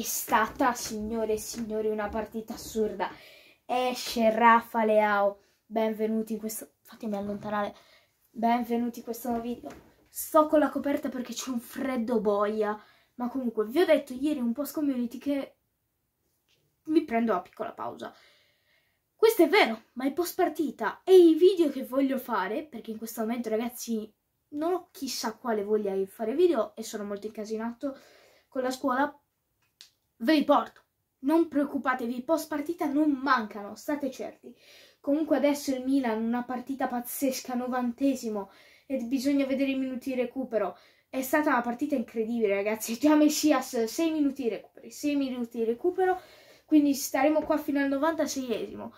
è stata, signore e signori, una partita assurda. Esce Rafa Leao. Benvenuti in questo... Fatemi allontanare. Benvenuti in questo nuovo video. Sto con la coperta perché c'è un freddo boia. Ma comunque, vi ho detto ieri un po' community che mi prendo una piccola pausa. Questo è vero, ma il post partita e i video che voglio fare, perché in questo momento ragazzi non ho chissà quale voglia di fare video e sono molto incasinato con la scuola, ve li porto. Non preoccupatevi, post partita non mancano, state certi. Comunque adesso il Milan, una partita pazzesca, novantesimo, e bisogna vedere i minuti di recupero. È stata una partita incredibile, ragazzi. Già Messias, 6 minuti di recupero, 6 minuti di recupero, quindi staremo qua fino al 96esimo.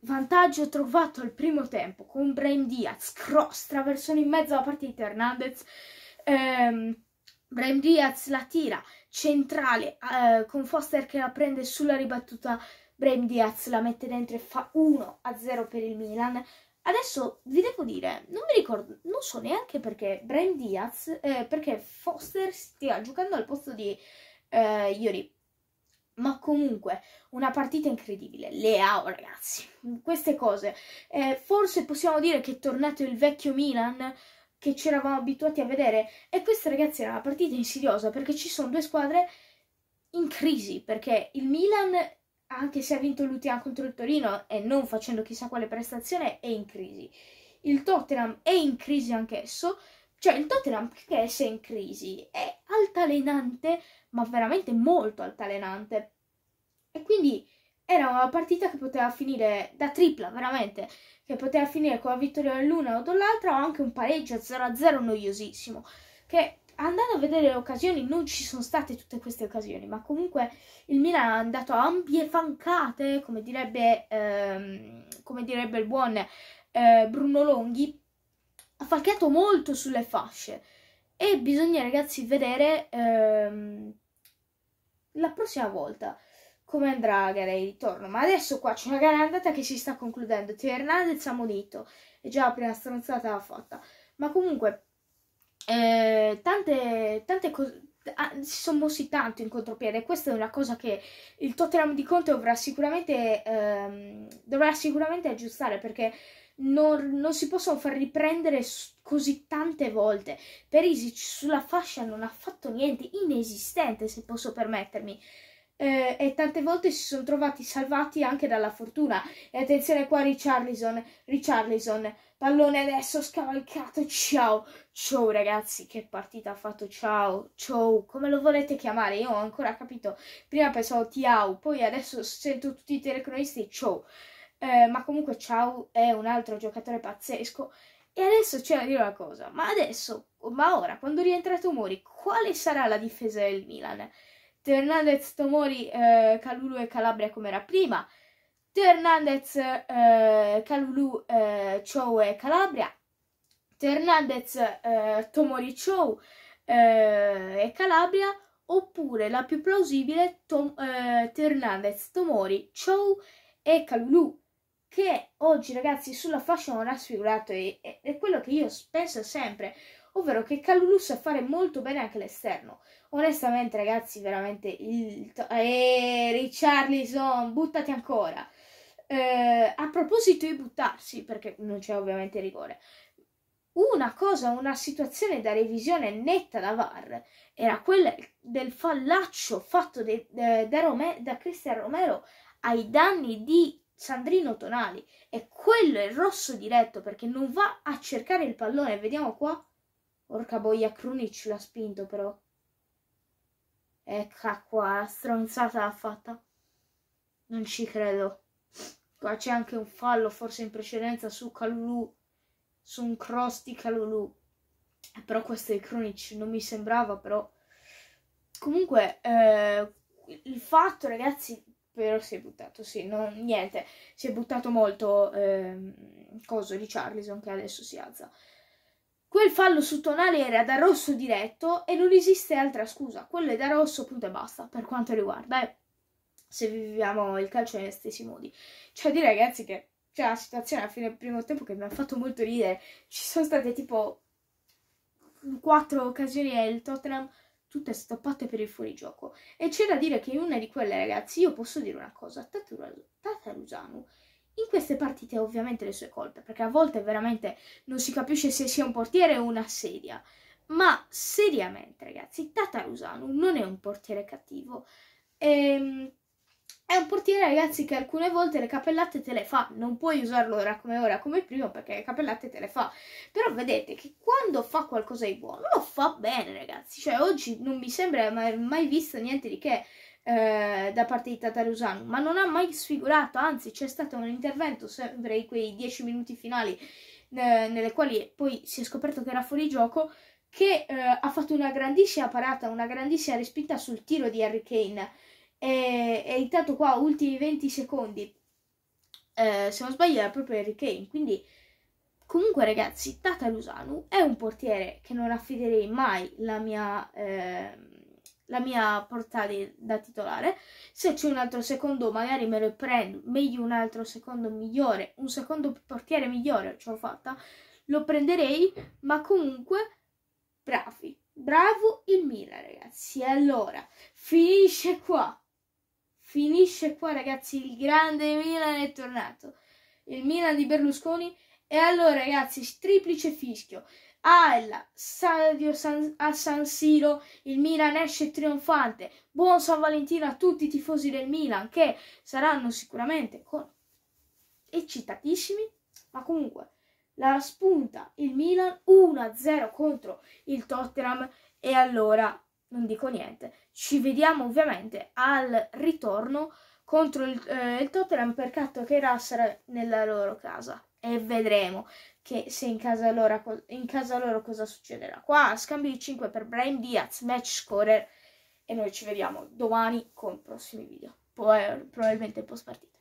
Vantaggio trovato al primo tempo con Brain Diaz, cross, traversone in mezzo alla partita, Hernandez. Ehm, Brain Diaz la tira, centrale eh, con Foster che la prende sulla ribattuta, Brem Diaz la mette dentro e fa 1-0 per il Milan. Adesso vi devo dire, non mi ricordo, non so neanche perché Brem Diaz, eh, perché Foster stia giocando al posto di eh, Yuri. Ma comunque, una partita incredibile. Leao, ragazzi, queste cose. Eh, forse possiamo dire che è tornato il vecchio Milan, che ci eravamo abituati a vedere. E questa, ragazzi, era una partita insidiosa perché ci sono due squadre in crisi. Perché il Milan, anche se ha vinto l'ultima contro il Torino e non facendo chissà quale prestazione, è in crisi. Il Tottenham è in crisi anch'esso. Cioè, il Tottenham che è se in crisi è altalenante, ma veramente molto altalenante. E quindi era una partita che poteva finire da tripla, veramente, che poteva finire con la vittoria dell'una o dell'altra o anche un pareggio 0-0 noiosissimo, che andando a vedere le occasioni non ci sono state tutte queste occasioni, ma comunque il Milan è andato a ampie fancate, come direbbe, ehm, come direbbe il buon eh, Bruno Longhi, ha falchiato molto sulle fasce e bisogna ragazzi vedere ehm, la prossima volta come andrà la gara di ritorno. Ma adesso qua c'è una gara andata che si sta concludendo. Tio Hernandez ha monito e già la prima stronzata l'ha fatta. Ma comunque, eh, tante, tante cose. Ah, si sono mossi tanto in contropiede. Questa è una cosa che il Tottenham di Conte dovrà sicuramente, ehm, dovrà sicuramente aggiustare perché non, non, si possono far riprendere così tante volte. Perisic sulla fascia non ha fatto niente, inesistente se posso permettermi eh, e tante volte si sono trovati salvati anche dalla fortuna. E attenzione qua Richarlison, Richarlison, pallone adesso scavalcato, ciao, ciao ragazzi, che partita ha fatto, ciao, ciao, come lo volete chiamare, io ho ancora capito, prima pensavo Tiao, poi adesso sento tutti i telecronisti, ciao, eh, ma comunque ciao è un altro giocatore pazzesco. E adesso c'è da dire una cosa, ma adesso, ma ora, quando rientra Tomori, quale sarà la difesa del Milan? Fernandez, Tomori, eh, Calulu e Calabria come era prima. Fernandez, eh, Calulu, eh, Chow e Calabria. Fernandez, eh, Tomori, Chow eh, e Calabria. Oppure la più plausibile, Tom, eh, Teo Tomori, Chou e Calulu. Che oggi ragazzi sulla fascia non ha sfigurato e, e, è quello che io penso sempre ovvero che Calulu sa fare molto bene anche l'esterno. Onestamente, ragazzi, veramente il. Eh, Richarlison, buttati ancora. Eh, a proposito di buttarsi, perché non c'è ovviamente rigore, una cosa, una situazione da revisione netta da VAR era quella del fallaccio fatto de, de, de Rome, da Cristian Romero ai danni di Sandrino Tonali e quello è il rosso diretto perché non va a cercare il pallone, vediamo qua. Orca boia, Krunic l'ha spinto però. Ecco qua, stronzata l'ha fatta. Non ci credo. Qua c'è anche un fallo, forse in precedenza, su Calulu. Su un cross di Calulu. Però questo è Krunic, non mi sembrava però. Comunque, eh, il fatto, ragazzi, però si è buttato, sì, non, niente. Si è buttato molto eh, coso di Charlison che adesso si alza. Quel fallo su Tonale era da rosso diretto e non esiste altra scusa. Quello è da rosso, punto e basta, per quanto riguarda eh, se viviamo il calcio negli stessi modi. Cioè, dire ragazzi che c'è cioè, una situazione alla fine del primo tempo che mi ha fatto molto ridere. Ci sono state tipo quattro occasioni e il Tottenham tutte stoppate per il fuorigioco. E c'è da dire che in una di quelle, ragazzi, io posso dire una cosa. Tatarusano... Tatarusanu in queste partite ovviamente le sue colpe, perché a volte veramente non si capisce se sia un portiere o una sedia. Ma seriamente, ragazzi, Tatarusano non è un portiere cattivo. Ehm, è un portiere, ragazzi, che alcune volte le cappellate te le fa. Non puoi usarlo ora come ora come prima perché le cappellate te le fa. Però vedete che quando fa qualcosa di buono lo fa bene, ragazzi. Cioè, oggi non mi sembra mai, mai visto niente di che. Eh, da parte di Tatarusano, ma non ha mai sfigurato, anzi c'è stato un intervento, sempre in quei 10 minuti finali, eh, nelle quali poi si è scoperto che era fuori gioco, che eh, ha fatto una grandissima parata, una grandissima respinta sul tiro di Harry Kane. E, e intanto qua, ultimi 20 secondi, eh, se non sbaglio era proprio Harry Kane, quindi... Comunque ragazzi, Tata Lusanu è un portiere che non affiderei mai la mia... Eh, la mia portale da titolare. Se c'è un altro secondo, magari me lo prendo. Meglio un altro secondo migliore, un secondo portiere migliore, ce l'ho fatta. Lo prenderei, ma comunque, bravi. Bravo il Milan, ragazzi. E allora, finisce qua. Finisce qua, ragazzi. Il grande Milan è tornato. Il Milan di Berlusconi e allora ragazzi, triplice fischio. Al Stadio San, a San Siro il Milan esce trionfante. Buon San Valentino a tutti i tifosi del Milan che saranno sicuramente con... eccitatissimi. Ma comunque la spunta il Milan 1-0 contro il Tottenham e allora non dico niente. Ci vediamo ovviamente al ritorno contro il, eh, il Tottenham per catto che Russell nella loro casa. E vedremo che se in casa, loro, in casa loro cosa succederà. Qua scambio di 5 per Brian Diaz, match scorer. E noi ci vediamo domani con i prossimi video. Poi eh, probabilmente post partita.